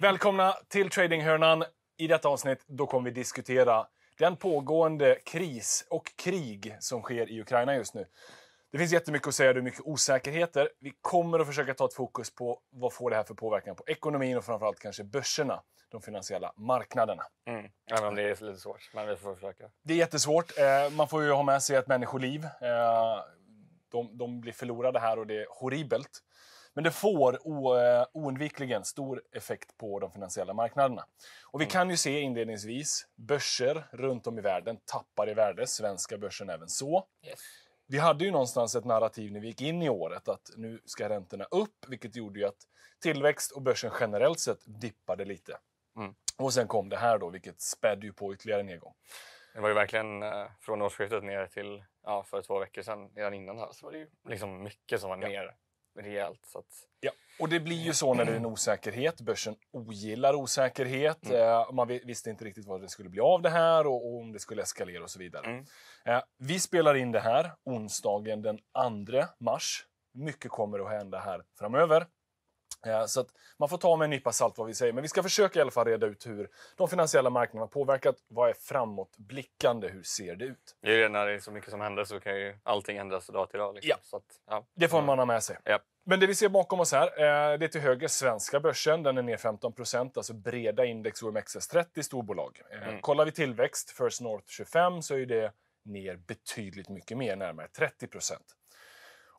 Välkomna till Tradinghörnan. I detta avsnitt då kommer vi diskutera den pågående kris och krig som sker i Ukraina just nu. Det finns jättemycket att säga, det är mycket osäkerheter. Vi kommer att försöka ta ett fokus på vad får det här för påverkan på ekonomin och framförallt kanske börserna, de finansiella marknaderna. Mm. om det är lite svårt, men vi får försöka. Det är jättesvårt. Eh, man får ju ha med sig ett människoliv. Eh, de, de blir förlorade här och det är horribelt. Men det får eh, oundvikligen stor effekt på de finansiella marknaderna. Och vi mm. kan ju se inledningsvis börser runt om i världen tappar i värde, svenska börsen även så. Vi hade ju någonstans ett narrativ när vi gick in i året att nu ska räntorna upp, vilket gjorde ju att tillväxt och börsen generellt sett dippade lite. Mm. Och sen kom det här då, vilket spädde ju på ytterligare nedgång. Det var ju verkligen eh, från årsskiftet ner till ja, för två veckor sedan, redan innan här, så var det ju liksom mycket som var ner. Ja rejält. Så att... ja, och det blir ju så när det är en osäkerhet. Börsen ogillar osäkerhet. Mm. Eh, man visste inte riktigt vad det skulle bli av det här och, om det skulle eskalera och så vidare. Mm. Eh, vi spelar in det här onsdagen den 2 mars. Mycket kommer att hända här framöver. Eh, så att man får ta med en nypa salt vad vi säger, men vi ska försöka i alla fall reda ut hur de finansiella marknaderna har påverkat. Vad är framåtblickande? Hur ser det ut? Det är ju när det är så mycket som händer så kan ju allting ändras dag till dag. Liksom. Ja. Så att, ja. Det får man ha med sig. Ja. Men det vi ser bakom oss här, eh, det är till höger svenska börsen. Den är ner 15 alltså breda index OMXS30 storbolag. Eh, mm. Kollar vi tillväxt, First North 25, så är det ner betydligt mycket mer, närmare 30 procent.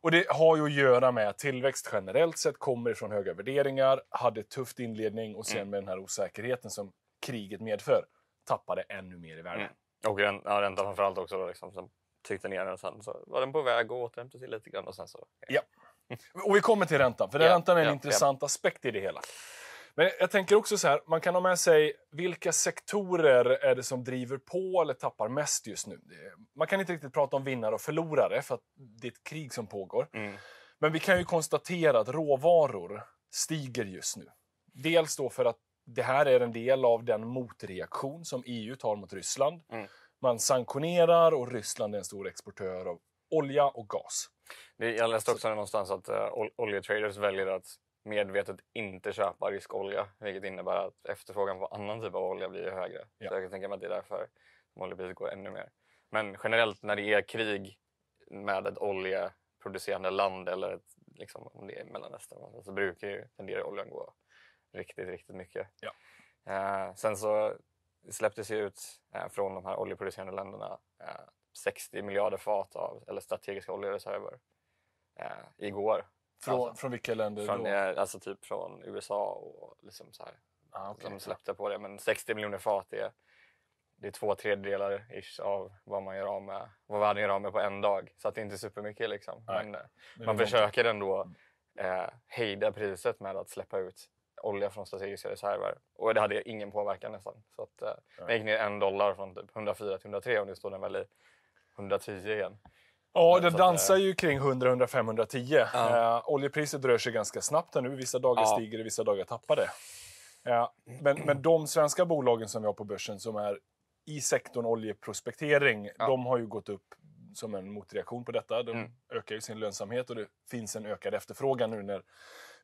Och det har ju att göra med att tillväxt generellt sett kommer från höga värderingar, hade tufft inledning och sen mm. med den här osäkerheten som kriget medför tappade ännu mer i värde. Mm. Och räntan ja, räntan framförallt också. Då, liksom, sen tryckte ner den och sen så var den på väg att återhämta sig lite grann. Och sen så, ja. Och vi kommer till räntan, för yeah, räntan är en yeah, intressant yeah. aspekt i det hela. Men jag tänker också så här, man kan ha med sig vilka sektorer är det som driver på eller tappar mest just nu? Man kan inte riktigt prata om vinnare och förlorare för att det är ett krig som pågår. Mm. Men vi kan ju konstatera att råvaror stiger just nu. Dels då för att det här är en del av den motreaktion som EU tar mot Ryssland. Mm. Man sanktionerar och Ryssland är en stor exportör av olja och gas. Jag läste också någonstans att eh, oljetraders väljer att medvetet inte köpa riskolja vilket innebär att efterfrågan på annan typ av olja blir högre. Ja. Så jag kan tänka mig att det är därför oljepriset går ännu mer. Men generellt när det är krig med ett oljeproducerande land eller ett, liksom, om det är Mellanöstern alltså, så brukar ju tendera oljan gå riktigt, riktigt mycket. Ja. Eh, sen så släpptes ju ut eh, från de här oljeproducerande länderna eh, 60 miljarder fat av, eller strategiska oljereserver eh, igår från, alltså, från vilka länder från, då? Alltså typ från USA och liksom så här. Ah, okay. De släppte på det. Men 60 miljoner fat är, det är två tredjedelar ish av vad man gör av med, vad världen gör av med på en dag. Så att det är inte supermycket liksom. Nej. Men, eh, men man försöker ändå eh, hejda priset med att släppa ut olja från strategiska reserver. Och det hade ingen påverkan nästan. Så att, eh, den gick ner en dollar från typ 104 till 103 och nu står den väl i 110 igen. Ja, den dansar eh, ju kring 100-110. Ja. Eh, oljepriset rör sig ganska snabbt nu. Vissa dagar ja. stiger det, vissa dagar tappar det. Eh, men, men de svenska bolagen som vi har på börsen som är i sektorn oljeprospektering, ja. de har ju gått upp som en motreaktion på detta. De mm. ökar ju sin lönsamhet och det finns en ökad efterfrågan nu när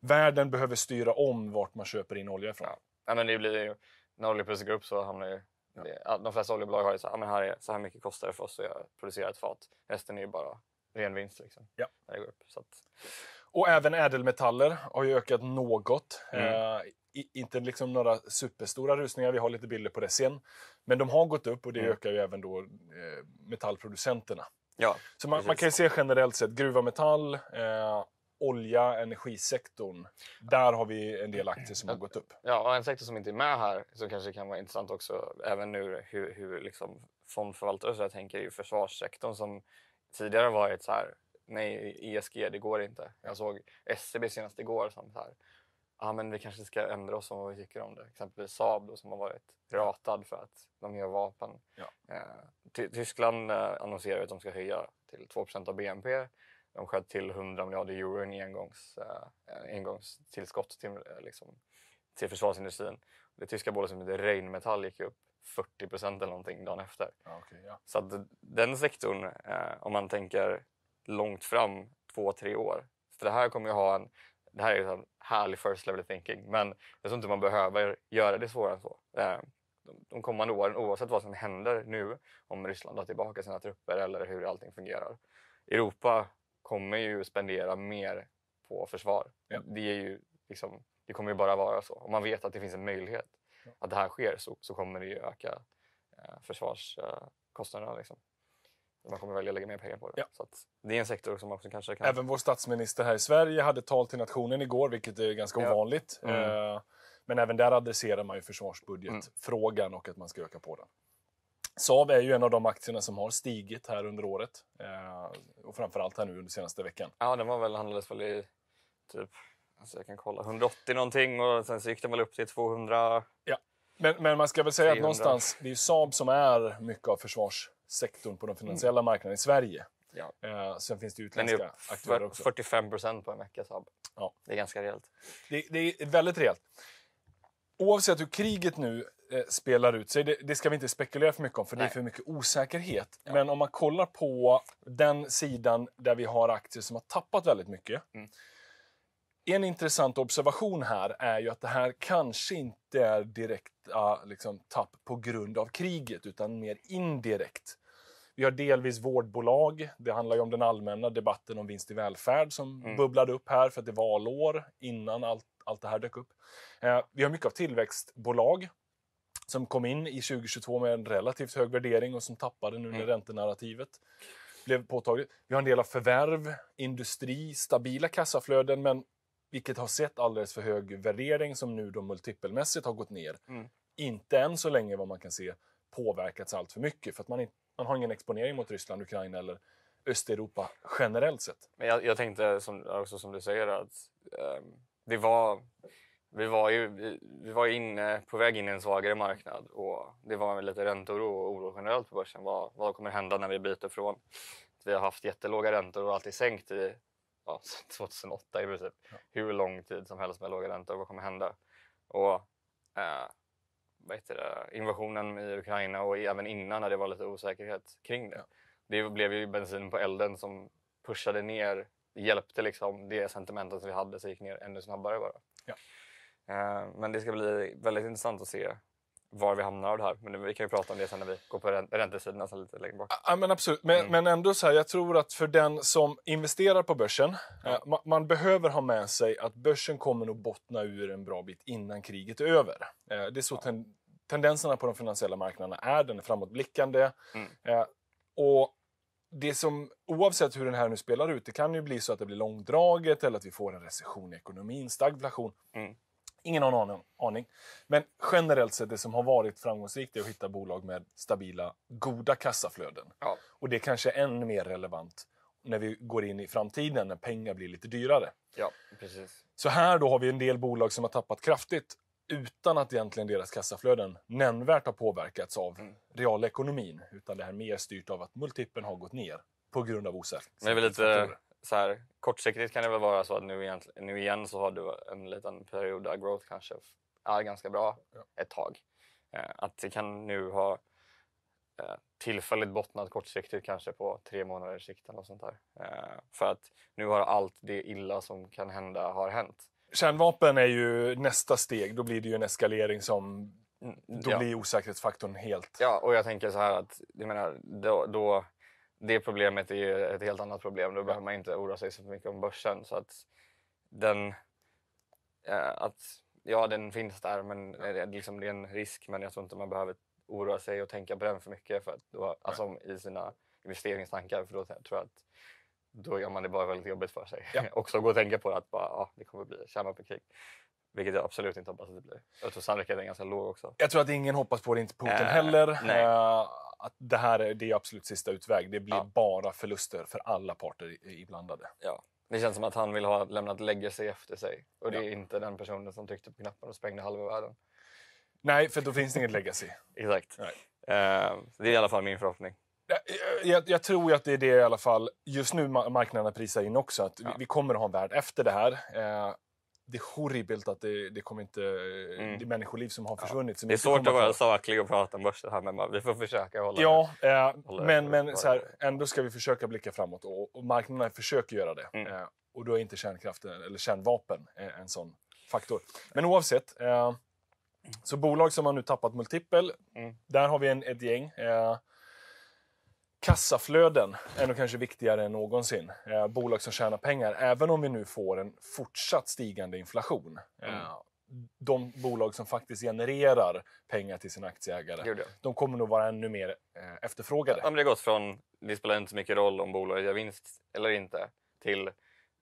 världen behöver styra om vart man köper in olja ifrån. Ja. men det blir ju, när oljepriset går upp så hamnar ju Ja. De flesta oljebolag har ju så, ah, men här, är, så här mycket kostar det för oss att producera ett fat. Resten är ju bara ren vinst. Liksom, ja. när det går upp, så att... Och även ädelmetaller har ju ökat något. Mm. Eh, inte liksom några superstora rusningar, vi har lite bilder på det sen. Men de har gått upp och det mm. ökar ju även då eh, metallproducenterna. Ja, så man, man, kan ju se generellt sett gruva metall, eh, olja, energisektorn. Där har vi en del aktier som har gått upp. Ja, och en sektor som inte är med här som kanske kan vara intressant också, även nu hur, hur liksom fondförvaltare så jag tänker är ju försvarssektorn som tidigare varit så här, nej ESG det går inte. Jag såg SCB e senast igår som så här, ah, men vi kanske ska ändra oss om vad vi tycker om det. Exempelvis Saab då, som har varit ratad för att de gör vapen. Ja. Eh, Tyskland eh, annonserar att de ska höja till 2 av BNP. De sköt till 100 miljarder euro i engångs, eh, eh, engångstillskott till, eh, liksom, till försvarsindustrin. Det tyska bolaget som heter Rheinmetall gick upp 40 procent eller någonting dagen efter. okay, ja. Så att den sektorn, eh, om man tänker långt fram, två, tre år. För det här kommer ju ha en det här är en härlig first level thinking men jag tror inte man behöver göra det svårare än så. Eh, de kommande åren, oavsett vad som händer nu, om Ryssland drar tillbaka sina trupper eller hur allting fungerar. Europa kommer ju spendera mer på försvar. Ja. Det, är ju liksom, det kommer ju bara vara så. Om man vet att det finns en möjlighet ja. att det här sker så, så kommer det ju öka eh, försvarskostnaderna. Eh, liksom. Man kommer välja att lägga mer pengar på det. Ja. Så det är en sektor som också kanske kan... Även vår statsminister här i Sverige hade tal till nationen igår, vilket är ganska ovanligt. Mm. Eh, men även där adresserar man ju försvarsbudgetfrågan mm. och att man ska öka på den. Saab är ju en av de aktierna som har stigit här under året. Eh, och framförallt här nu under senaste veckan. Ja, den var väl, handlades väl i typ, alltså jag kan kolla, 180 någonting och sen så gick den väl upp till 200. Ja, men, men man ska väl säga 300. att någonstans, det är ju Saab som är mycket av försvarssektorn på den finansiella mm. marknaden i Sverige. Ja. Eh, sen finns det utländska aktörer också. 45 procent på en vecka Saab. Ja. Det är ganska rejält. Det, det är väldigt rejält. Oavsett hur kriget nu eh, spelar ut sig. Det, det, ska vi inte spekulera för mycket om, för Nej. det är för mycket osäkerhet. Ja. Men om man kollar på den sidan där vi har aktier som har tappat väldigt mycket. Mm. En intressant observation här är ju att det här kanske inte är direkta liksom, tapp på grund av kriget, utan mer indirekt. Vi har delvis vårdbolag. Det handlar ju om den allmänna debatten om vinst i välfärd som mm. bubblade upp här för att det är valår innan allt, allt det här dök upp. Eh, vi har mycket av tillväxtbolag som kom in i 2022 med en relativt hög värdering och som tappade nu när mm. räntenarrativet blev påtagligt. Vi har en del av förvärv, industri, stabila kassaflöden men vilket har sett alldeles för hög värdering som nu då multipelmässigt har gått ner. Mm. Inte än så länge vad man kan se påverkats allt för mycket för att man, man har ingen exponering mot Ryssland, Ukraina eller Östeuropa generellt sett. Men jag, jag tänkte som, också som du säger att eh, det var vi var ju, vi var inne, på väg in i en svagare marknad och det var lite ränteoro och oro generellt på börsen. Vad, vad kommer hända när vi byter från vi har haft jättelåga räntor och alltid sänkt i ja, 2008 i princip. Ja. Hur lång tid som helst med låga räntor. Vad kommer hända? Och eh, vad heter det? invasionen i Ukraina och även innan när det var lite osäkerhet kring det. Ja. Det blev ju bensin på elden som pushade ner, hjälpte liksom det sentimentet som vi hade så gick ner ännu snabbare bara. Ja. Eh, men det ska bli väldigt intressant att se var vi hamnar av det här. Men vi kan ju prata om det sen när vi går på räntesidorna sen lite längre bak. Ja, men absolut, men, mm. men ändå så här, jag tror att för den som investerar på börsen, ja. Eh, man, man, behöver ha med sig att börsen kommer att bottna ur en bra bit innan kriget är över. Eh, det är så ja. ten, tendenserna på de finansiella marknaderna är, den är framåtblickande. Mm. Och det som, oavsett hur den här nu spelar ut, det kan ju bli så att det blir långdraget eller att vi får en recession i ekonomin, stagflation. Mm Ingen har aning. Men generellt sett, det som har varit framgångsrikt är att hitta bolag med stabila, goda kassaflöden. Ja. Och det är kanske är än mer relevant när vi går in i framtiden, när pengar blir lite dyrare. Ja, precis. Så här då har vi en del bolag som har tappat kraftigt utan att egentligen deras kassaflöden nämnvärt har påverkats av mm. realekonomin. Utan det här mer styrt av att multipeln har gått ner på grund av osäkerhet. det är väl lite så här, kortsiktigt kan det väl vara så att nu igen, nu igen så har du en liten period där growth kanske är ganska bra ja. ett tag. Eh, att det kan nu ha eh, tillfälligt bottnat kortsiktigt kanske på tre månaders sikt eller sånt där. Eh, för att nu har allt det illa som kan hända har hänt. Kärnvapen är ju nästa steg, då blir det ju en eskalering som mm, då ja. blir osäkerhetsfaktorn helt... Ja, och jag tänker så här att jag menar, då, då det problemet är ju ett helt annat problem. Då behöver man inte oroa sig så mycket om börsen. Så att den, eh, att, ja, den finns där, men det, liksom, det är en risk. Men jag tror inte man behöver oroa sig och tänka på den för mycket för att då, alltså, i sina investeringstankar. För då tror jag att då gör man det bara väldigt jobbigt för sig. Ja. Också gå och tänka på att bara, ja, det kommer bli kärnvapenkrig. Vilket jag absolut inte hoppas att det blir. Jag tror sannolikheten är ganska låg också. Jag tror att ingen hoppas på det, inte Putin äh, heller. Nej. Uh, att det här är, det är absolut sista utväg. Det blir ja. bara förluster för alla parter inblandade. Ja. Det känns som att han vill ha lämnat legacy efter sig och det är inte den personen som tryckte på knappen och sprängde halva världen. Nej, för då finns det inget legacy. Exakt. Uh, det är i alla fall min förhoppning. Jag, jag, jag, tror att det är det i alla fall. Just nu marknaden prisar in också att ja. vi, vi, kommer att ha en värld efter det här. Uh, det är horribelt att det, det kommer inte... Mm. Det är människoliv som har försvunnit. Ja. Så det är svårt att vara saklig och prata om börsen här, men vi får försöka hålla... Ja, eh, hålla men, men så här, ändå ska vi försöka blicka framåt och, och marknaderna försöker göra det. Mm. Eh, och då är inte kärnkraften eller kärnvapen eh, en sån faktor. Men oavsett, eh, så bolag som har nu tappat multipel, mm. där har vi en, ett gäng. Eh, Kassaflöden är nog kanske viktigare än någonsin. Eh, bolag som tjänar pengar, även om vi nu får en fortsatt stigande inflation. Eh, mm. de bolag som faktiskt genererar pengar till sina aktieägare, de kommer nog vara ännu mer eh, efterfrågade. Ja, det har gått från det spelar inte så mycket roll om bolaget gör vinst eller inte till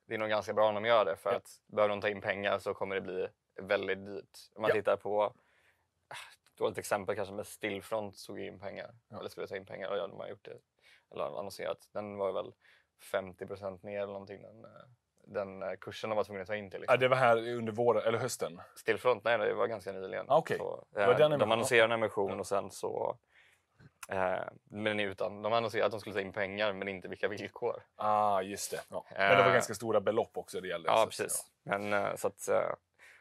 det är nog ganska bra om de gör det för ja. att behöver de ta in pengar så kommer det bli väldigt dyrt. Om man ja. tittar på ah, dåligt exempel kanske, med Stillfront såg in pengar. Ja. Eller skulle ta in pengar och ja, de har gjort det. Eller annonserat. Den var väl 50 ner eller någonting. Den, eh, den eh, kursen de var tvungna att ta in till. Liksom. Ja, det var här under våren, eller hösten? Stillfront? Nej, det var ganska nyligen. Ah, okay. så, det var eh, den de annonserade en emission ja. och sen så Eh, men utan, de annonserade att de skulle ta in pengar men inte vilka villkor. Ah, just det. Ja. Men det var ganska stora belopp också det gällde. Ja, precis. Men, så att,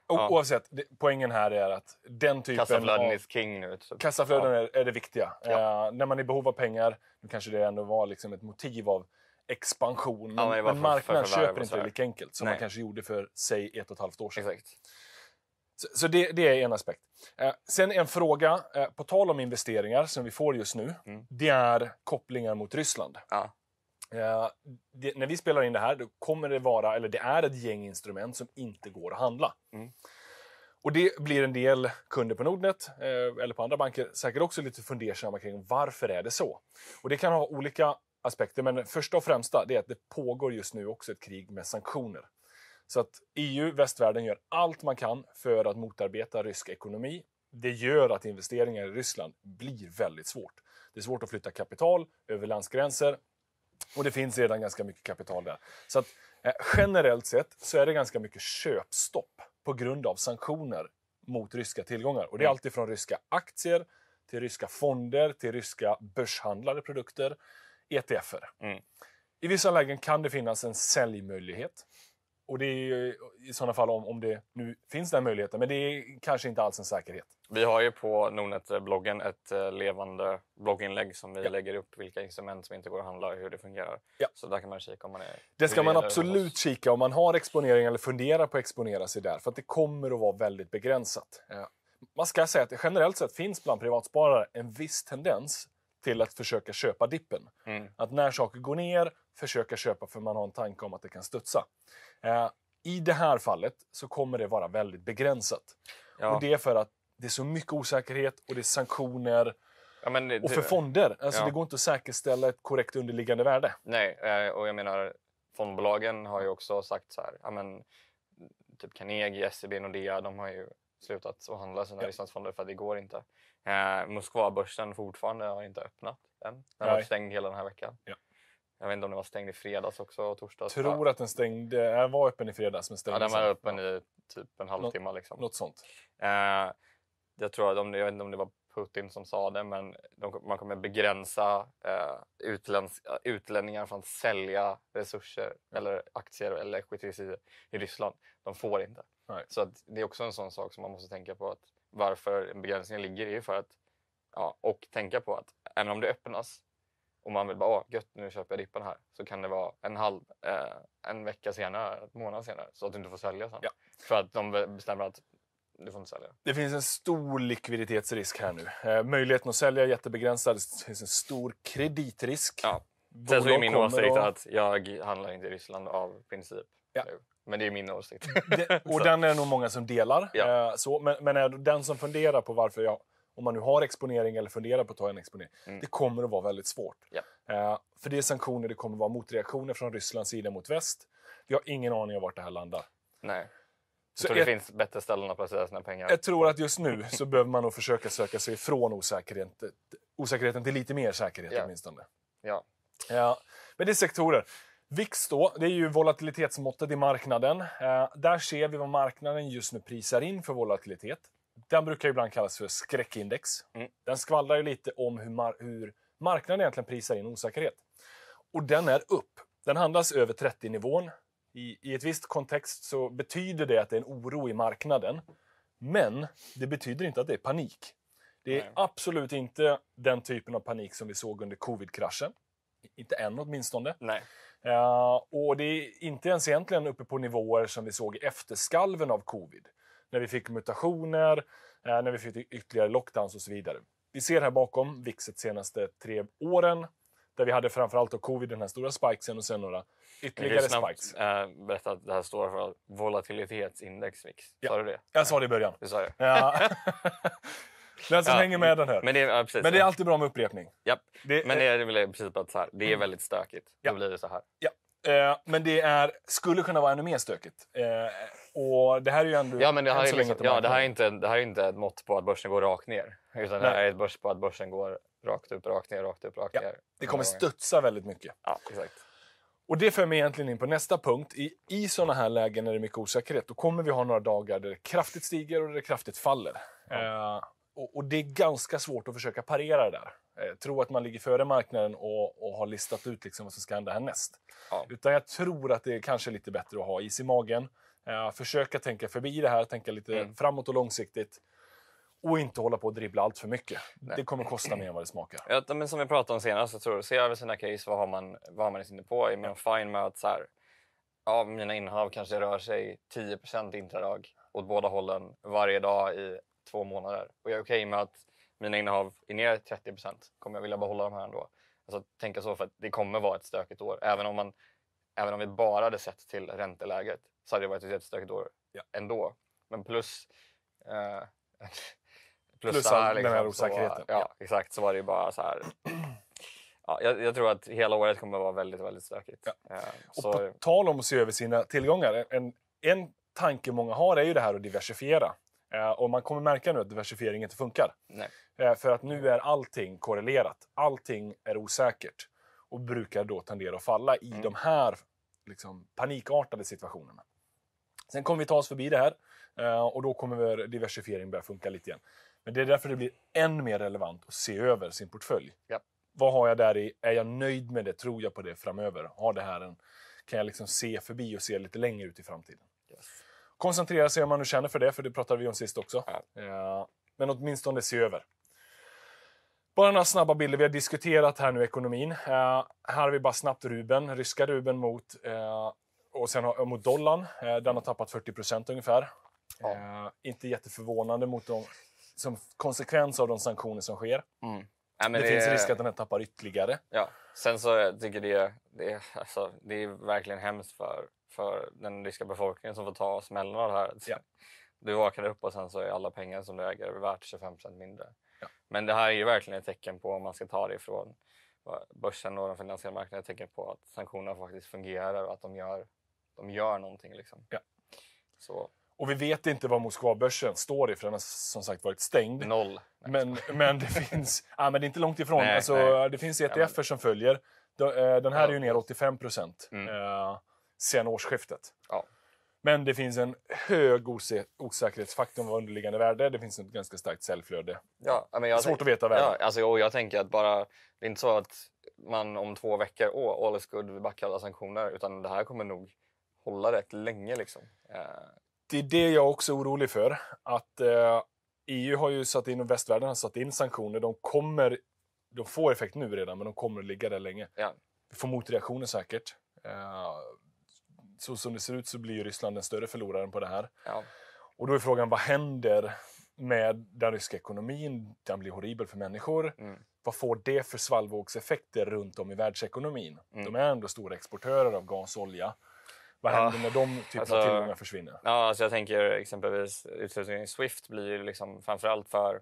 Ja. Oavsett, det, poängen här är att den typen Kassaflöden av... is king nu. Typ. Kassaflöden ja. är, är, det viktiga. Ja. Eh, när man är i behov av pengar, nu kanske det ändå var liksom ett motiv av expansion. Men, men, men marknaden för köper inte det lika enkelt som Nej. man kanske gjorde för, säg, ett och ett halvt år sedan. Exakt. Så, så det, det, är en aspekt. Eh, sen en fråga, eh, på tal om investeringar som vi får just nu, mm. det är kopplingar mot Ryssland. Ja. Eh, det, när vi spelar in det här, då kommer det vara, eller det är ett gäng instrument som inte går att handla. Mm. Och det blir en del kunder på Nordnet, eh, eller på andra banker, säkert också lite fundersamma kring varför är det så? Och det kan ha olika aspekter, men första och främsta är att det pågår just nu också ett krig med sanktioner. Så att EU, västvärlden, gör allt man kan för att motarbeta rysk ekonomi. Det gör att investeringar i Ryssland blir väldigt svårt. Det är svårt att flytta kapital över landsgränser. Och det finns redan ganska mycket kapital där. Så att, eh, generellt sett så är det ganska mycket köpstopp på grund av sanktioner mot ryska tillgångar. Och det är mm. allt ifrån ryska aktier till ryska fonder, till ryska börshandlade produkter, ETFer. Mm. I vissa lägen kan det finnas en säljmöjlighet. Och det är ju i sådana fall om, om det nu finns den möjligheten, men det är kanske inte alls en säkerhet. Vi har ju på Nordnet-bloggen ett eh, levande blogginlägg som vi ja. lägger upp vilka instrument som inte går att handla och hur det fungerar. Ja. Så där kan man kika om man är Det ska man absolut kika om man har exponering eller funderar på att exponera sig där, för att det kommer att vara väldigt begränsat. Ja. Man ska säga att det generellt sett finns bland privatsparare en viss tendens till att försöka köpa dippen. Mm. Att när saker går ner försöka köpa för man har en tanke om att det kan studsa. Eh, I det här fallet så kommer det vara väldigt begränsat. Ja. Och det är för att det är så mycket osäkerhet och det är sanktioner. Ja, det, och för fonder, alltså ja. det går inte att säkerställa ett korrekt underliggande värde. Nej, eh, och jag menar fondbolagen har ju också sagt så här, ja, men, typ Carnegie, SEB, Nordea, de har ju slutat att handla sina ja. Rysslandsfonder för att det går inte. Eh, Moskvabörsen fortfarande har inte öppnat än. Den har varit stängd hela den här veckan. Ja. Jag vet inte om den var stängd i fredags också och torsdags. Tror att den stängde, den äh, var öppen i fredags men stängdes. Ja, den var sen. öppen i typ en halvtimme. Nå, liksom. Något sånt. Eh, jag tror, de, jag vet inte om det var Putin som sa det, men de, man kommer begränsa eh, utläns, utlänningar från att sälja resurser eller aktier eller equities i, i Ryssland. De får inte. Nej. Så att, det är också en sån sak som man måste tänka på att varför begränsningen ligger är ju för att ja, och tänka på att även om det öppnas och man vill bara Åh, gött nu köper jag dippan här. Så kan det vara en halv, eh, en vecka senare, en månad senare så att du inte får sälja sen. Ja. För att de bestämmer att du får inte sälja. Det finns en stor likviditetsrisk här nu. Eh, möjligheten att sälja är jättebegränsad. Det finns en stor kreditrisk. Ja. Sen så är min åsikt och... att jag handlar inte i Ryssland av princip. Ja. Men det är min åsikt. Det, och den är nog många som delar. Ja. Eh, så, men, men är den som funderar på varför jag om man nu har exponering eller funderar på att ta en exponering, mm. det kommer att vara väldigt svårt. Yep. Eh, för det är sanktioner, det kommer att vara motreaktioner från Rysslands sida mot väst. Vi har ingen aning om vart det här landar. Nej. Så jag tror det ett, finns bättre ställen att placera sina pengar. Jag tror att just nu så behöver man nog försöka söka sig ifrån osäkerheten, osäkerheten till lite mer säkerhet yeah. åtminstone. Ja. ja. Men det är sektorer. VIX då, det är ju volatilitetsmåttet i marknaden. Eh, där ser vi vad marknaden just nu prisar in för volatilitet den brukar ibland kallas för skräckindex. Mm. Den skvallrar lite om hur, mar hur, marknaden egentligen prisar in osäkerhet. Och den är upp. Den handlas över 30-nivån. I, I ett visst kontext så betyder det att det är en oro i marknaden. Men det betyder inte att det är panik. Det är Nej. absolut inte den typen av panik som vi såg under covid-kraschen. Inte än åtminstone. Nej. Uh, och det är inte ens egentligen uppe på nivåer som vi såg i efterskalven av covid när vi fick mutationer, eh, när vi fick ytterligare lockdowns och så vidare. Vi ser här bakom Vixet senaste tre åren där vi hade framförallt allt covid, den här stora spiken och sen några ytterligare snabbt, spikes. Eh, berätta att det här står för volatilitetsindex VIX. Ja. Sa du det? Jag sa det i början. Det sa jag. Ja. Den som ja, hänger med den här. Men det, ja, precis, men det är alltid bra med upprepning. Ja. Det, men det är väl i princip att så här, det är mm. väldigt stökigt. Ja. Då blir det så här. Ja. Eh, men det är, skulle kunna vara ännu mer stökigt. Eh, och det här är ju ändå... Ja, men det här, är, liksom, ja, det här är, inte, det här är inte ett mått på att börsen går rakt ner. Utan Nej. det här är ett börs på att börsen går rakt upp, rakt ner, rakt upp, rakt ja, ner. Det kommer studsa väldigt mycket. Ja, exakt. Och det för mig egentligen in på nästa punkt. I, i sådana här lägen när det är mycket osäkerhet, då kommer vi ha några dagar där det kraftigt stiger och där det kraftigt faller. Ja. Eh, och, det är ganska svårt att försöka parera det där. Eh, tro att man ligger före marknaden och, och har listat ut liksom vad som ska hända härnäst. Ja. Utan jag tror att det är kanske lite bättre att ha is i magen. Eh, försöka tänka förbi det här, tänka lite mm. framåt och långsiktigt. Och inte hålla på och dribbla allt för mycket. Nej. Det kommer kosta mer än vad det smakar. Ja, men som vi pratade om senast, så tror se över sina case, vad har man, vad har man i sin depå? Är man fine med att så här, ja, mina innehav kanske rör sig 10 intradag åt båda hållen varje dag i två månader och jag är okej okay med att mina innehav är ner 30 kommer jag vilja behålla de här ändå. Alltså tänka så för att det kommer vara ett stökigt år. Även om, man, även om vi bara hade sett till ränteläget så hade det varit ett stökigt år ja. ändå. Men plus... Eh, plus, plus här, liksom, den här osäkerheten. Var, ja, exakt. Så var det ju bara så här... Ja, jag, jag, tror att hela året kommer att vara väldigt, väldigt stökigt. Ja. Eh, och på tal om att se över sina tillgångar. En, en tanke många har är ju det här att diversifiera. Eh, och man kommer märka nu att diversifiering inte funkar. Nej. Eh, för att nu är allting korrelerat. Allting är osäkert och brukar då tendera att falla i mm. de här liksom, panikartade situationerna. Sen kommer vi ta oss förbi det här eh, och då kommer diversifiering börja funka lite igen. Men det är därför det blir än mer relevant att se över sin portfölj. Ja. Vad har jag där i? Är jag nöjd med det? Tror jag på det framöver? Har det här en, kan jag liksom se förbi och se lite längre ut i framtiden? Yes. Koncentrera sig om man nu känner för det, för det pratade vi om sist också. Ja. Eh, men åtminstone se över. Bara några snabba bilder. Vi har diskuterat här nu ekonomin. Eh, här har vi bara snabbt ruben, ryska ruben mot, eh, och sen mot dollarn. den har tappat 40 procent ungefär. Ja. inte jätteförvånande mot dem, som konsekvens av de sanktioner som sker. Mm. Ja, det, det, finns risk att den här tappar ytterligare. Ja. Sen så jag tycker det, det, alltså, det är verkligen hemskt för för den ryska befolkningen som får ta smällen av det här. Ja. Du vaknar upp och sen så är alla pengar som du äger värt 25 mindre. Ja. Men det här är ju verkligen ett tecken på, om man ska ta det ifrån börsen och den finansiella marknaden, ett tecken på att sanktionerna faktiskt fungerar och att de gör, de gör någonting. Liksom. Ja. Så. Och vi vet inte vad Moskvabörsen står i, för den har som sagt varit stängd. Noll. Men, men, det finns, ja, men det är inte långt ifrån. Nej, alltså, nej. Det finns ETFer ja, e men... som följer. Eh, den här är ju ner 85 procent. Mm. Uh, sen årsskiftet. Ja. Men det finns en hög osä osäkerhetsfaktor om underliggande värde. Det finns ett ganska starkt säljflöde. Ja, men jag svårt att veta värdet. Ja, alltså, och jag tänker att bara, det är inte så att man om två veckor, åh, all is good, vi backar alla sanktioner. Utan det här kommer nog hålla rätt länge. Liksom. Eh. Det är det jag också är orolig för. Att eh, EU har ju satt in, och västvärlden har satt in sanktioner. De kommer, de får effekt nu redan, men de kommer att ligga där länge. Ja. Vi får motreaktioner säkert. Eh, så som det ser ut så blir Ryssland den större förloraren på det här. Ja. Och då är frågan, vad händer med den ryska ekonomin? Den blir horribel för människor. Mm. Vad får det för svallvågseffekter runt om i världsekonomin? Mm. De är ändå stora exportörer av gas och olja. Vad händer ja, när de typen alltså, tillgångar försvinner? Ja, alltså jag tänker exempelvis utslussningen i Swift blir ju liksom framförallt för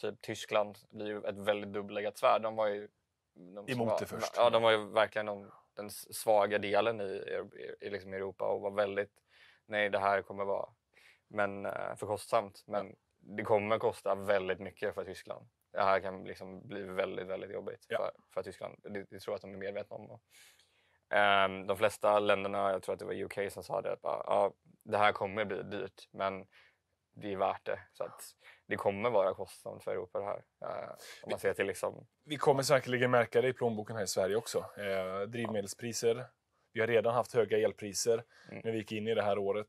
typ Tyskland blir ju ett väldigt dubbelleggat svärd. De var ju de Emot var, det först. Ja, de var ju verkligen de den svaga delen i, i, i liksom Europa och var väldigt nej det här kommer vara men, eh, för kostsamt. Men det kommer kosta väldigt mycket för Tyskland. Det här kan liksom bli väldigt, väldigt jobbigt ja. för, för Tyskland. Det, det tror jag att de är medvetna om. Um, de flesta länderna, jag tror att det var UK som sa det, att bara, ah, det här kommer bli dyrt men det är värt det. Så att, det kommer vara kostsamt för Europa det här. Eh, om man ser till liksom... Vi kommer säkerligen märka det i plånboken här i Sverige också. Eh, drivmedelspriser. Vi har redan haft höga elpriser mm. när vi gick in i det här året.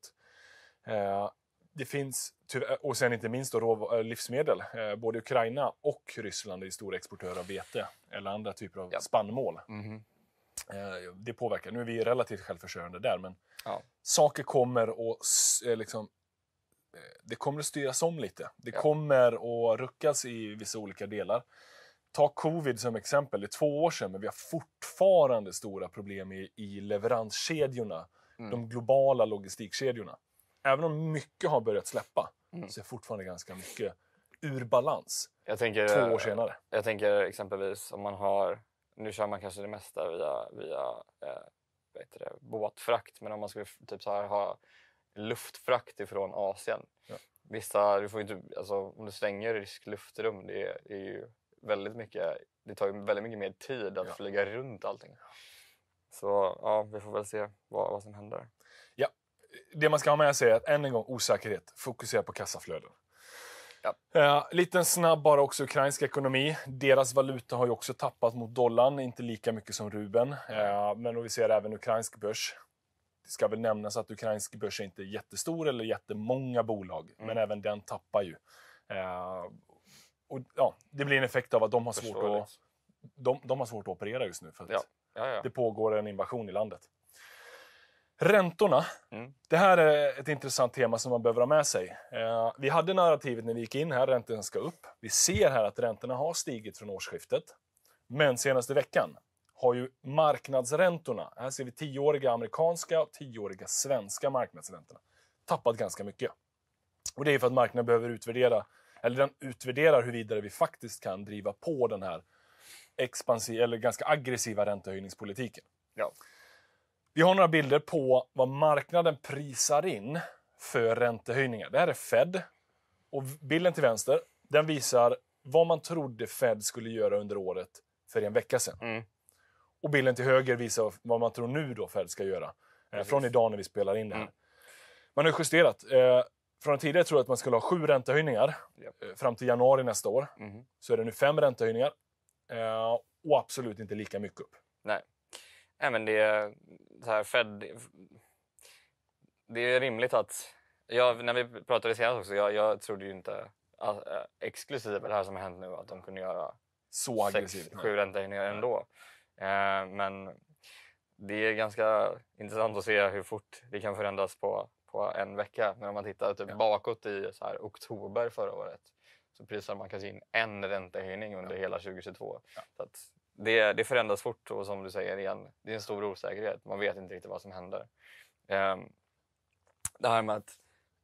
Eh, det finns, och sen inte minst då, eh, livsmedel. Eh, både Ukraina och Ryssland är stora exportörer av vete eller andra typer av ja. spannmål. Mm Det påverkar. Nu är vi relativt självförsörjande där, men ja. saker kommer att... liksom det kommer att styras om lite. Det ja. kommer att ruckas i vissa olika delar. Ta covid som exempel, det är två år sedan men vi har fortfarande stora problem i, i leveranskedjorna, mm. de globala logistikkedjorna. Även om mycket har börjat släppa mm. så är fortfarande ganska mycket ur balans tänker, två år senare. Jag tänker exempelvis om man har, nu kör man kanske det mesta via, via eh, det, båtfrakt men om man skulle typ så här, ha luftfrakt ifrån Asien. Ja. Vissa, du får inte, alltså, om du stänger rysk luftrum, det är, är ju väldigt mycket, det tar ju väldigt mycket mer tid att ja. flyga runt allting. Så ja, vi får väl se vad, vad som händer. Ja, det man ska ha med sig är att än en gång osäkerhet. Fokusera på kassaflöden. Ja. Eh, liten snabb bara också ukrainsk ekonomi. Deras valuta har ju också tappat mot dollarn, inte lika mycket som ruben. Eh, men vi ser även ukrainsk börs det ska väl nämnas att ukrainsk börs är inte är jättestor eller jättemånga bolag, mm. men även den tappar ju. Eh, och, ja, det blir en effekt av att de har, svårt att, de, de har svårt att operera just nu för att ja. Ja, ja. det pågår en invasion i landet. Räntorna. Mm. Det här är ett intressant tema som man behöver ha med sig. Eh, vi hade narrativet när vi gick in här, räntorna ska upp. Vi ser här att räntorna har stigit från årsskiftet. Men senaste veckan har ju marknadsräntorna, här ser vi tioåriga amerikanska och tioåriga svenska marknadsräntorna, tappat ganska mycket. Och det är för att marknaden behöver utvärdera, eller den utvärderar huruvida vi faktiskt kan driva på den här expansiva, eller ganska aggressiva räntehöjningspolitiken. Ja. Vi har några bilder på vad marknaden prisar in för räntehöjningar. Det här är Fed. Och bilden till vänster den visar vad man trodde Fed skulle göra under året för en vecka sedan. Mm. Och bilden till höger visar vad man tror nu då Fed ska göra. Eh, Precis. Från idag när vi spelar in det här. Mm. Man har justerat. Eh, från att tidigare tror jag att man skulle ha sju räntehöjningar yep. Eh, fram till januari nästa år. Mm. Så är det nu fem räntehöjningar och absolut inte lika mycket upp. Nej, Nej men det, är, det här Fed... Det är rimligt att... Jag, när vi pratade senast också, jag, jag trodde ju inte att, exklusive det här som har hänt nu att de kunde göra så aggressivt. Sex, sju räntehöjningar ändå. Eh, men det är ganska intressant att se hur fort det kan förändras på, på en vecka. Men om man tittar typ ja. bakåt i så här, oktober förra året så prisade man kanske in en räntehöjning under ja. hela 2022. Ja. Så att det, det förändras fort och som du säger igen, det är en stor osäkerhet. Man vet inte riktigt vad som händer. Ehm, det här med att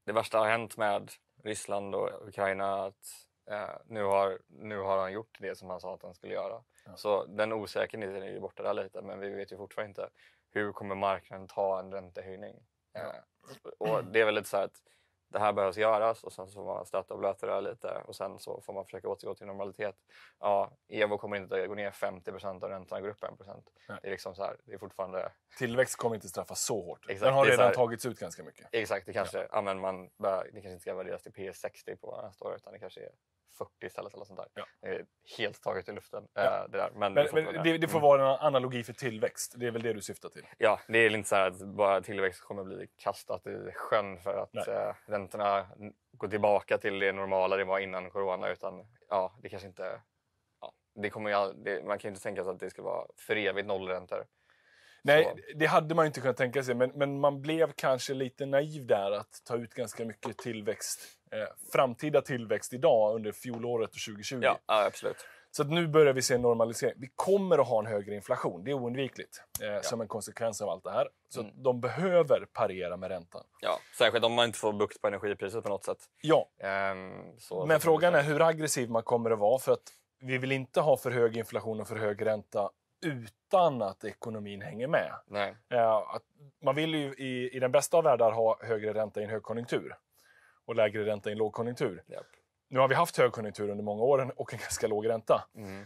det värsta har hänt med Ryssland och Ukraina att eh, nu, har, nu har han gjort det som han sa att han skulle göra. Så den osäkerheten är ju borta där lite, men vi vet ju fortfarande inte hur kommer marknaden ta en räntehöjning? Ja. Eh, och det är väl lite så här att det här behövs göras och sen så får man stöta och blöta det lite och sen så får man försöka återgå till normalitet. Ja, Evo kommer inte att gå ner 50 procent och räntorna går upp 1 procent. Det är liksom så här, det är fortfarande... Tillväxt kommer inte straffas så hårt. Exakt, Den har redan här, tagits ut ganska mycket. Exakt, det kanske, ja. ja man bör, det kanske inte ska värderas till P 60 på nästa år utan det kanske är 40 istället. Eller sånt där. Ja. Det eh, är helt taget i luften. Ja. Eh, det, där. Men, men, men det, det, får mm. vara en analogi för tillväxt. Det är väl det du syftar till? Ja, det är inte så att bara tillväxt kommer bli kastat i sjön för att eh, räntorna går tillbaka till det normala det var innan corona. Utan ja, det kanske inte... Ja, det kommer ju, all, det, man kan ju inte tänka sig att det ska vara för evigt nollräntor. Nej, så. det hade man inte kunnat tänka sig, men, men man blev kanske lite naiv där att ta ut ganska mycket tillväxt, eh, framtida tillväxt idag under fjolåret och 2020. Ja, ja absolut. Så nu börjar vi se en normalisering. Vi kommer att ha en högre inflation, det är oundvikligt, eh, ja. som en konsekvens av allt det här. Så mm. de behöver parera med räntan. Ja, särskilt om man inte får bukt på energipriset på något sätt. Ja, ehm, så, men frågan är hur aggressiv man kommer att vara. för att vi vill inte ha för hög inflation och för hög ränta utan att ekonomin hänger med. Nej. Eh, att man vill ju i, i den bästa av världar ha högre ränta i en högkonjunktur och lägre ränta i en lågkonjunktur. Yep. Nu har vi haft högkonjunktur under många år och en ganska låg ränta. Mm.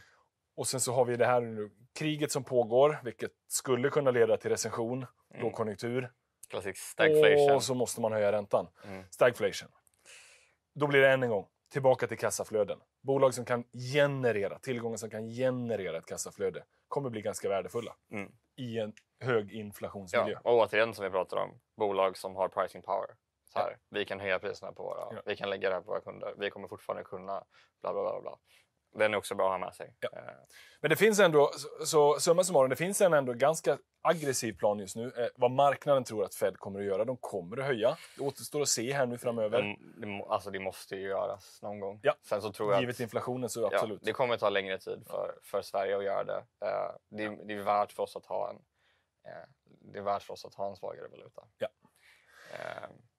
Och sen så har vi det här nu, kriget som pågår, vilket skulle kunna leda till recession, mm. lågkonjunktur. Klassisk stagflation. Och så måste man höja räntan. Mm. Stagflation. Då blir det än en gång tillbaka till kassaflöden. Bolag som kan generera, tillgångar som kan generera ett kassaflöde kommer bli ganska värdefulla mm. i en hög inflationsmiljö. Ja, och återigen som vi pratar om, bolag som har pricing power. Så här, ja. Vi kan höja priserna på våra, ja. vi kan lägga det här på våra kunder, vi kommer fortfarande kunna bla bla bla. bla. Den är också bra att ha med sig. Ja. Eh. Men det finns ändå, så summa summarum, det finns en ändå ganska aggressiv plan just nu. Eh, vad marknaden tror att Fed kommer att göra. De kommer att höja. Det återstår att se här nu framöver. Mm, det, alltså det måste ju göras någon gång. Ja. Sen så tror jag Givet att, inflationen så absolut. Ja, det kommer att ta längre tid för, för Sverige att göra det. Eh, det, är, det är värt för oss att ha en det är värt för oss att ha en svagare valuta. Ja.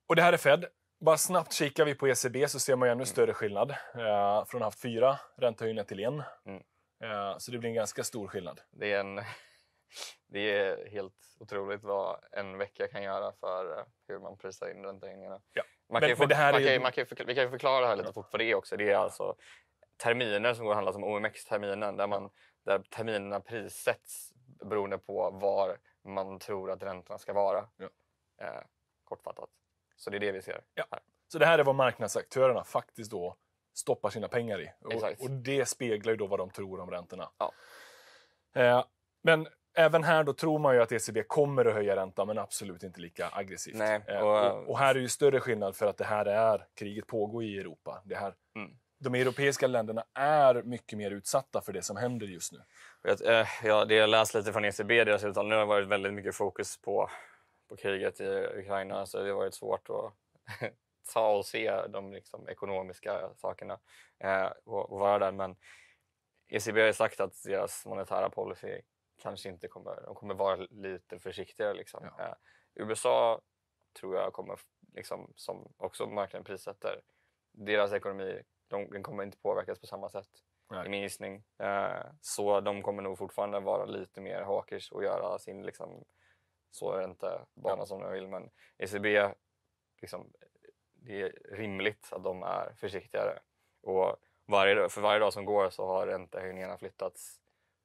Och det här är Fed. Bara snabbt kikar vi på ECB så ser man ju ännu större skillnad. Eh, från haft fyra räntehöjningar till en. Mm. Eh, så det blir en ganska stor skillnad. Det är, en, det är helt otroligt vad en vecka kan göra för eh, hur man prisar in räntehöjningarna. Ja. kan, men, vi kan förklara det här lite ja. fort vad det också. Det är alltså terminer som går att handla som OMX-terminen där, man, där terminerna prissätts beroende på var man tror att räntorna ska vara. Ja. Eh, kortfattat. Så det är det vi ser. Ja. Här. Så det här är vad marknadsaktörerna faktiskt då stoppar sina pengar i. Och, och det speglar ju då vad de tror om räntorna. Ja. Eh, men även här då tror man ju att ECB kommer att höja räntan, men absolut inte lika aggressivt. Nej, eh, och, eh, och, och här är ju större skillnad för att det här är, kriget pågår i Europa. Det här, mm. De europeiska länderna är mycket mer utsatta för det som händer just nu. Jag, eh, ja, det jag läst lite från ECB, deras uttal, nu har det varit väldigt mycket fokus på på kriget i Ukraina så det har varit svårt att ta och se de liksom, ekonomiska sakerna eh, och, och vara där. Men ECB har ju sagt att deras monetära policy kanske inte kommer, de kommer vara lite försiktigare. Liksom. Ja. Eh, USA tror jag kommer, liksom, som också marknaden prissätter, deras ekonomi de, den kommer inte påverkas på samma sätt right. i min gissning. Eh, så de kommer nog fortfarande vara lite mer hawkish och göra sin liksom, så är det inte banan ja. som jag vill, men ECB, liksom, det är rimligt att de är försiktigare. Och varje, för varje dag som går så har räntehöjningarna flyttats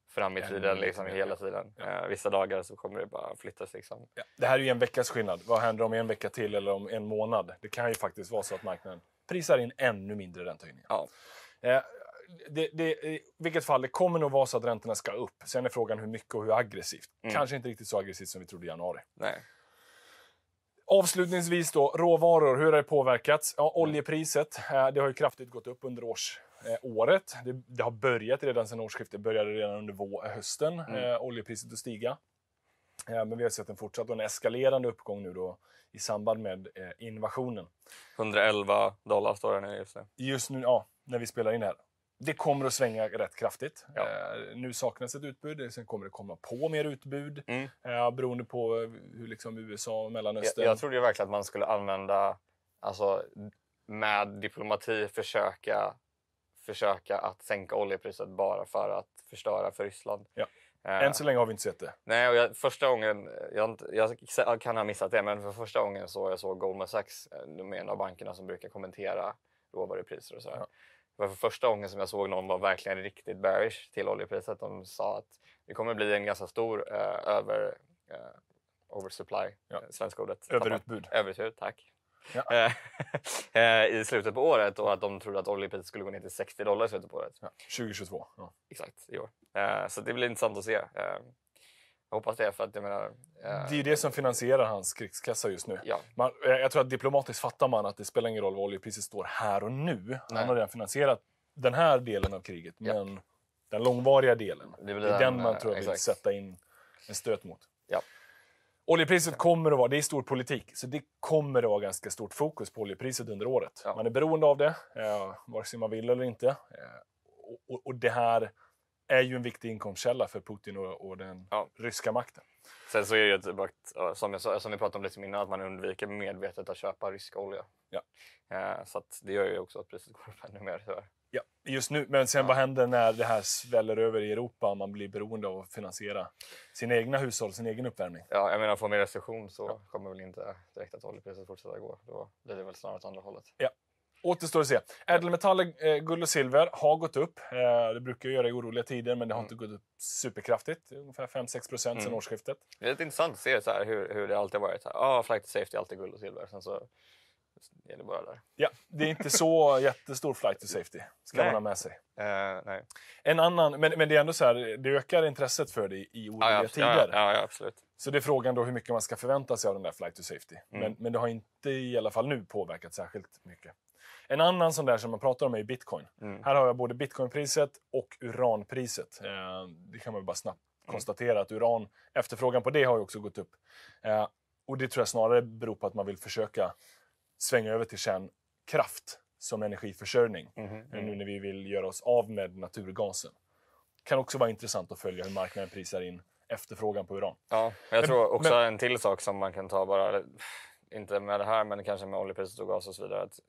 fram i tiden, liksom, hela tiden. Ja. Eh, vissa dagar så kommer det bara flyttas. Liksom. Ja. Det här är ju en veckas skillnad. Vad händer om en vecka till eller om en månad? Det kan ju faktiskt vara så att marknaden prisar in ännu mindre räntehöjningar. Ja. Eh, det, det, i vilket fall, det kommer nog vara så att räntorna ska upp. Sen är frågan hur mycket och hur aggressivt. Mm. Kanske inte riktigt så aggressivt som vi trodde i januari. Nej. Avslutningsvis då, råvaror, hur har det påverkats? Ja, mm. oljepriset, eh, det har ju kraftigt gått upp under års, eh, året. Det, det, har börjat redan sedan årsskiftet, Det började redan under vår, eh, hösten, mm. eh, oljepriset att stiga. Eh, men vi har sett en fortsatt och en eskalerande uppgång nu då i samband med eh, invasionen. 111 dollar står det nu just nu. Just nu, ja, när vi spelar in det här. Det kommer att svänga rätt kraftigt. Ja. Eh, nu saknas ett utbud, sen kommer det komma på mer utbud mm. eh, beroende på hur liksom USA och Mellanöstern... Jag, jag trodde verkligen att man skulle använda, alltså, med diplomati försöka, försöka att sänka oljepriset bara för att förstöra för Ryssland. Ja. Eh. Än så länge har vi inte sett det. Nej, och jag, första gången, jag, jag, kan ha missat det, men för första gången så jag såg Goldman Sachs, de eh, är en av bankerna som brukar kommentera råvarupriser och sådär. Ja. Det var för första gången som jag såg någon var verkligen riktigt bearish till oljepriset. De sa att det kommer bli en ganska stor eh, över, eh, oversupply, ja. Eh, svenska ordet. Överutbud. Överutbud, tack. Ja. Eh, eh, I slutet på året och att de trodde att oljepriset skulle gå ner till 60 dollar i slutet på året. Ja. 2022. Ja. Exakt, i år. Så det blir intressant att se. Jag hoppas det, för att jag menar... Eh... Det är ju det som finansierar hans krigskassa just nu. Ja. Man, jag tror att diplomatiskt fattar man att det spelar ingen roll vad oljepriset står här och nu. Nej. Han har redan finansierat den här delen av kriget, ja. men den långvariga delen. Det är, det är den, man tror eh, jag vill sätta in en stöt mot. Ja. Oljepriset kommer att vara, det är stor politik, så det kommer att vara ganska stort fokus på oljepriset under året. Ja. Man är beroende av det, eh, vare sig man vill eller inte. Eh, och, och, och det här är ju en viktig inkomstkälla för Putin och, och den ja. ryska makten. Sen så är det ju som, som vi pratade om lite innan, att man undviker medvetet att köpa rysk olja. Ja. Eh, så det gör ju också att priset går upp ännu mer tyvärr. Ja, just nu. Men sen ja. vad händer när det här sväller över i Europa och man blir beroende av att finansiera sina egna hushåll, sin egen uppvärmning? Ja, jag menar får man recession så ja. kommer väl inte direkt att oljepriset fortsätta gå. Då blir det väl snarare åt andra hållet. Ja, Återstår att se. Ädelmetaller, eh, guld och silver, har gått upp. Eh, det brukar göra i oroliga tider, men det har inte gått upp superkraftigt. Ungefär 5-6 procent mm. sedan årsskiftet. Det är lite intressant att se så här, hur, hur det alltid har varit. Ja, oh, flight safety alltid guld och silver. Sen så är det bara där. Ja, det är inte så jättestor flight to safety, ska nej. man ha med sig. Uh, nej. En annan, men, men det är ändå så här, det ökar intresset för det i oroliga ja, ja, tider. Ja, ja, absolut. Så det är frågan då hur mycket man ska förvänta sig av den där flight to safety. Mm. Men, men det har inte i alla fall nu påverkat särskilt mycket. En annan sån där som man pratar om är bitcoin. Mm. Här har jag både bitcoinpriset och uranpriset. Eh, det kan man bara snabbt mm. konstatera att uran, efterfrågan på det har ju också gått upp. Eh, och det tror jag snarare beror på att man vill försöka svänga över till kärnkraft som energiförsörjning. Mm. Nu när vi vill göra oss av med naturgasen. Kan också vara intressant att följa hur marknaden prisar in efterfrågan på uran. Ja, jag tror också men, en till sak som man kan ta bara, inte med det här men kanske med oljepriset och gas och så vidare. Att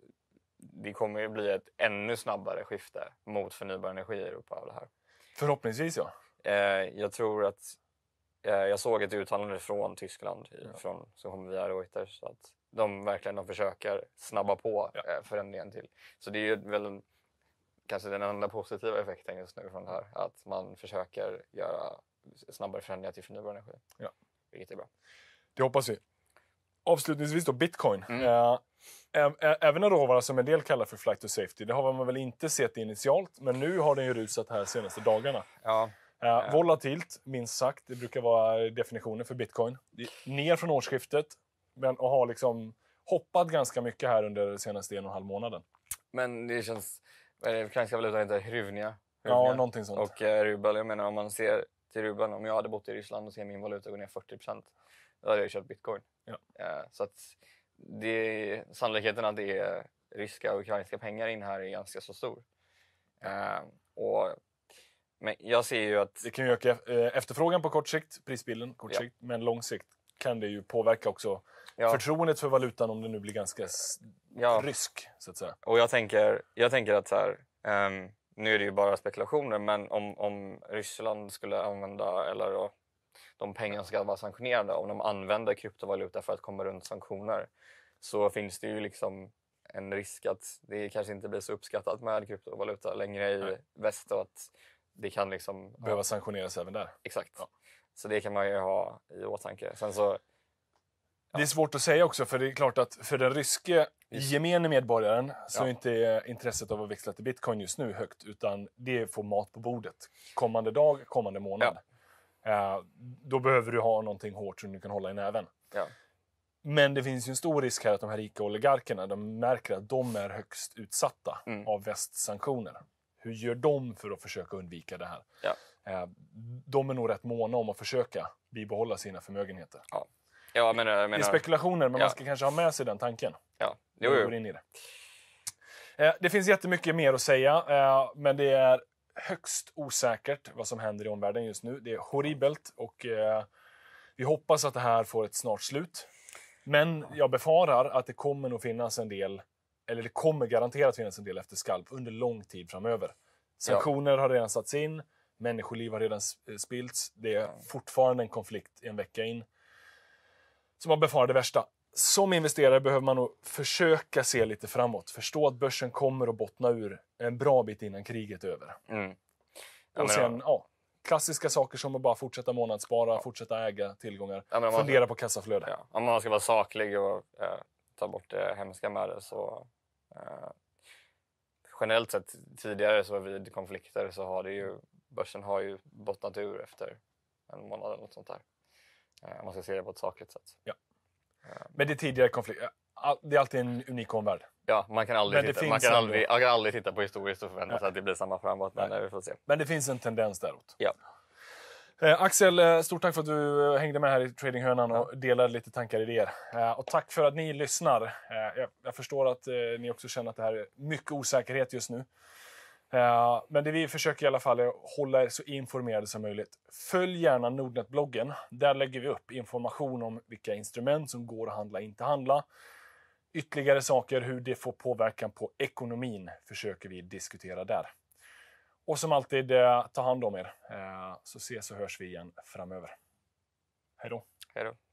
det kommer ju bli ett ännu snabbare skifte mot förnybar energi i Europa av det här. Förhoppningsvis ja. Eh, jag tror att eh, jag såg ett uttalande från Tyskland, ja. från, som kommer via Reuters, så att de verkligen de försöker snabba på ja. eh, förändringen till. Så det är ju väl kanske den enda positiva effekten just nu från det här, att man försöker göra snabbare förändringar till förnybar energi. Ja. Vilket är bra. Det hoppas vi. Avslutningsvis då, bitcoin. Mm. Eh, även en råvara som en del kallar för flight to safety, det har man väl inte sett initialt, men nu har den ju rusat här de senaste dagarna. Ja. Eh, volatilt, minst sagt. Det brukar vara definitionen för bitcoin. Ner från årsskiftet, men och har liksom hoppat ganska mycket här under de senaste en och en halv månaden. Men det känns... Ukrainska valutan heter hryvnia. Ja, någonting sånt. Och eh, rubel. Jag menar, om man ser till rubeln, om jag hade bott i Ryssland och ser min valuta gå ner 40 då hade jag ju köpt bitcoin. Ja. Eh, så att det, sannolikheten att det är ryska och ukrainska pengar in här är ganska så stor. Eh, och, men jag ser ju att... Det kan ju öka eh, efterfrågan på kort sikt, prisbilden, kort ja. sikt, men lång sikt kan det ju påverka också ja. förtroendet för valutan om den nu blir ganska ja. rysk. Så att säga. Och jag tänker, jag tänker att så här, um, nu är det ju bara spekulationer men om, om Ryssland skulle använda eller då, de pengar som ska vara sanktionerade om de använder kryptovaluta för att komma runt sanktioner så finns det ju liksom en risk att det kanske inte blir så uppskattat med kryptovaluta längre i Nej. väst och att det kan liksom... Behöva ja. sanktioneras även där. Exakt. Ja. Så det kan man ju ha i åtanke. Sen så, ja. Det är svårt att säga också, för det är klart att för den ryske gemene medborgaren så är inte intresset av att växla till bitcoin just nu högt, utan det får mat på bordet kommande dag, kommande månad. Eh, då behöver du ha någonting hårt som du kan hålla i näven. Ja. Men det finns ju en stor risk här att de här rika oligarkerna de märker att de är högst utsatta mm. av västsanktioner. Hur gör de för att försöka undvika det här? Ja. Eh, de är nog rätt måna om att försöka bibehålla sina förmögenheter. Ja. Ja, men, menar... Det är spekulationer, men ja. man ska kanske ha med sig den tanken. Ja. Jo, jo. Går in i det. Eh, det finns jättemycket mer att säga, men det är högst osäkert vad som händer i omvärlden just nu. Det är horribelt och eh, vi hoppas att det här får ett snart slut. Men jag befarar att det kommer nog finnas en del, eller det kommer garanterat finnas en del efterskalv under lång tid framöver. Sanktioner ja. har redan satts in, människoliv har redan eh, spillts. Det är fortfarande en konflikt en vecka in. Så man befarar det värsta som investerare behöver man nog försöka se lite framåt. Förstå att börsen kommer att bottna ur en bra bit innan kriget är över. Mm. Ja, och sen, ja, klassiska saker som att bara fortsätta månadsspara, ja. fortsätta äga tillgångar, ja, fundera på kassaflöde. Ja. Om man ska vara saklig och eh, ta bort det hemska med det så... Eh, generellt sett tidigare så vid konflikter så har det ju, börsen har ju bottnat ur efter en månad eller något sånt där. Eh, man ska se det på ett sakligt sätt. Ja. Men det är tidigare konflikter. Det är alltid en unik omvärld. Ja, man kan aldrig, titta, man kan aldrig, man kan aldrig titta på historiskt och förvänta sig att det blir samma framåt. Men, eh, vi får se. men det finns en tendens däråt. Ja. Eh, Axel, eh, stort tack för att du eh, hängde med här i Tradinghörnan ja. och delade lite tankar och idéer. Eh, och tack för att ni lyssnar. Eh, jag, jag, förstår att ni också känner att det här är mycket osäkerhet just nu. Eh, men det vi försöker i alla fall är att hålla er så informerade som möjligt. Följ gärna Nordnet-bloggen. Där lägger vi upp information om vilka instrument som går att handla och inte handla. Ytterligare saker, hur det får påverkan på ekonomin, försöker vi diskutera där. Och som alltid, eh, ta hand om er, eh, så ses och hörs vi igen framöver. Hej då! Hej då!